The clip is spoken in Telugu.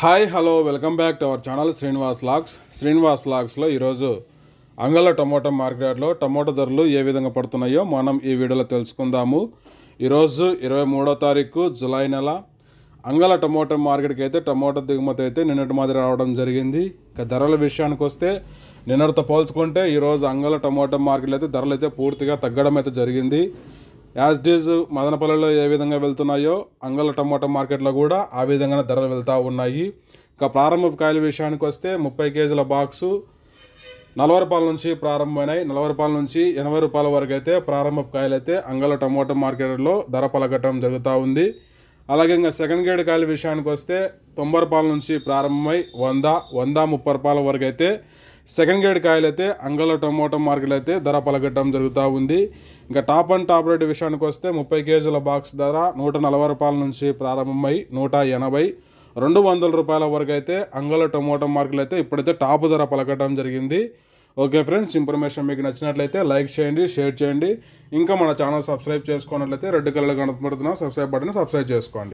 hi hello welcome back to our channel Srinivas లాక్స్ శ్రీనివాస్ లాక్స్లో ఈరోజు అంగళ టమోటా మార్కెట్లో టమోటా ధరలు ఏ విధంగా పడుతున్నాయో మనం ఈ వీడియోలో తెలుసుకుందాము ఈరోజు ఇరవై మూడో తారీఖు జులై నెల అంగళ టమోటా మార్కెట్కి అయితే టమోటా దిగుమతి అయితే నిన్నటి మాదిరి రావడం జరిగింది ఇక ధరల విషయానికి వస్తే నిన్నటితో పోల్చుకుంటే ఈరోజు అంగళ టమోటా మార్కెట్లో అయితే ధరలు అయితే పూర్తిగా తగ్గడం అయితే జరిగింది యాజ్ డీజ్ మదనపల్లెలో ఏ విధంగా వెళ్తున్నాయో అంగళ టమాటో మార్కెట్లో కూడా ఆ విధంగానే ధరలు వెళ్తూ ఉన్నాయి ఇంకా ప్రారంభ కాయల విషయానికి వస్తే ముప్పై కేజీల బాక్సు నలభై రూపాయల నుంచి ప్రారంభమైనాయి నలభై రూపాయల నుంచి ఎనభై రూపాయల వరకు అయితే ప్రారంభ అయితే అంగళ టమాటో మార్కెట్లో ధర పలకటం జరుగుతూ ఉంది అలాగే ఇంకా సెకండ్ గ్రేడ్ కాయల విషయానికి వస్తే తొంభై రూపాయల నుంచి ప్రారంభమై వంద వంద ముప్పై రూపాయల వరకు అయితే సెకండ్ గ్రేడ్ కాయలు అయితే అంగళ టొమాటో మార్కెట్ అయితే ధర పలకడం జరుగుతూ ఉంది ఇంకా టాప్ అండ్ టాప్ రేట్ విషయానికి వస్తే ముప్పై కేజీల బాక్స్ ధర నూట నలభై రూపాయల నుంచి ప్రారంభమై నూట ఎనభై రెండు వందల రూపాయల వరకు అయితే అంగళ టొమాటో మార్కెట్ అయితే ఇప్పుడైతే టాప్ ధర పలకడం జరిగింది ఓకే ఫ్రెండ్స్ ఇన్ఫర్మేషన్ మీకు నచ్చినట్లయితే లైక్ చేయండి షేర్ చేయండి ఇంకా మన ఛానల్ సబ్స్క్రైబ్ చేసుకున్నట్లయితే రెడ్ కలర్ కనపడుతున్నాం సబ్స్క్రైబ్ బటన్ సబ్స్క్రైబ్ చేసుకోండి